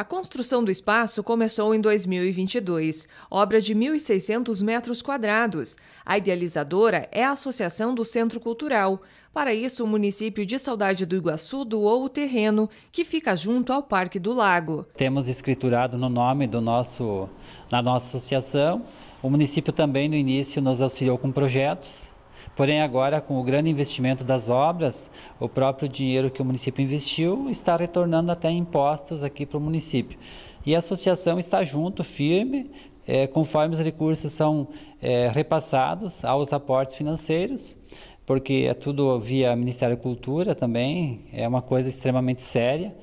A construção do espaço começou em 2022, obra de 1.600 metros quadrados. A idealizadora é a Associação do Centro Cultural. Para isso, o município de Saudade do Iguaçu doou o terreno, que fica junto ao Parque do Lago. Temos escriturado no nome do nosso, na nossa associação. O município também, no início, nos auxiliou com projetos Porém, agora, com o grande investimento das obras, o próprio dinheiro que o município investiu está retornando até impostos aqui para o município. E a associação está junto, firme, é, conforme os recursos são é, repassados aos aportes financeiros, porque é tudo via Ministério da Cultura também, é uma coisa extremamente séria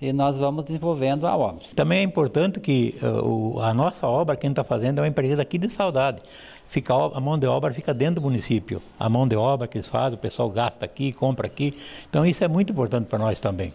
e nós vamos desenvolvendo a obra. Também é importante que uh, a nossa obra, quem está fazendo, é uma empresa aqui de saudade. Fica, a mão de obra fica dentro do município. A mão de obra que eles fazem, o pessoal gasta aqui, compra aqui. Então isso é muito importante para nós também.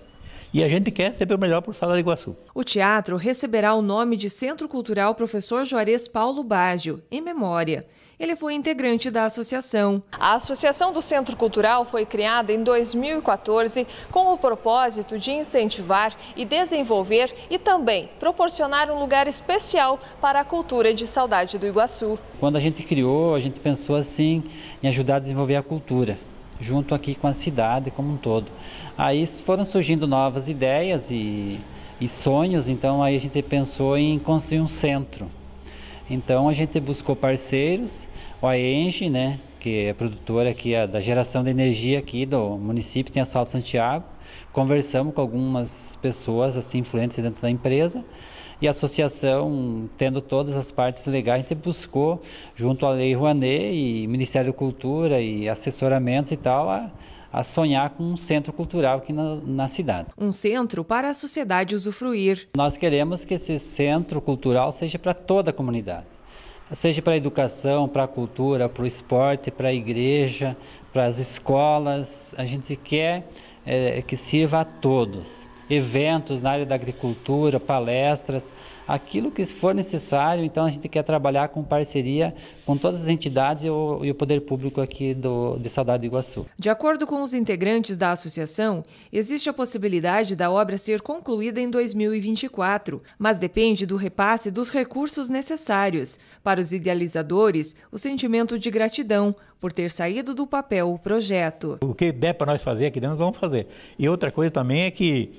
E a gente quer sempre o melhor para o do Iguaçu. O teatro receberá o nome de Centro Cultural Professor Juarez Paulo Baggio, em memória. Ele foi integrante da associação. A Associação do Centro Cultural foi criada em 2014 com o propósito de incentivar e desenvolver e também proporcionar um lugar especial para a cultura de saudade do Iguaçu. Quando a gente criou, a gente pensou assim em ajudar a desenvolver a cultura junto aqui com a cidade como um todo. Aí foram surgindo novas ideias e, e sonhos, então aí a gente pensou em construir um centro. Então a gente buscou parceiros, o AENGE né, que é produtora aqui da geração de energia aqui do município, tem a Sal Santiago. Conversamos com algumas pessoas assim influentes dentro da empresa e a associação, tendo todas as partes legais, a gente buscou, junto à Lei Rouanet e Ministério da Cultura e assessoramentos e tal, a, a sonhar com um centro cultural aqui na, na, cidade. Um centro para a sociedade usufruir. Nós queremos que esse centro cultural seja para toda a comunidade. Seja para a educação, para a cultura, para o esporte, para a igreja, para as escolas. A gente quer é, que sirva a todos eventos na área da agricultura, palestras, aquilo que for necessário. Então a gente quer trabalhar com parceria com todas as entidades e o, e o poder público aqui do, de Saudade do Iguaçu. De acordo com os integrantes da associação, existe a possibilidade da obra ser concluída em 2024, mas depende do repasse dos recursos necessários. Para os idealizadores, o sentimento de gratidão por ter saído do papel o projeto. O que der para nós fazer aqui dentro, nós vamos fazer. E outra coisa também é que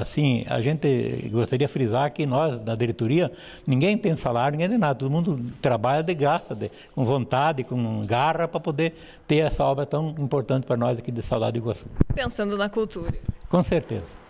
assim, a gente gostaria de frisar que nós, da diretoria, ninguém tem salário, ninguém tem nada, todo mundo trabalha de graça, de, com vontade, com garra para poder ter essa obra tão importante para nós aqui de Saudade do Iguaçu. Pensando na cultura. Com certeza.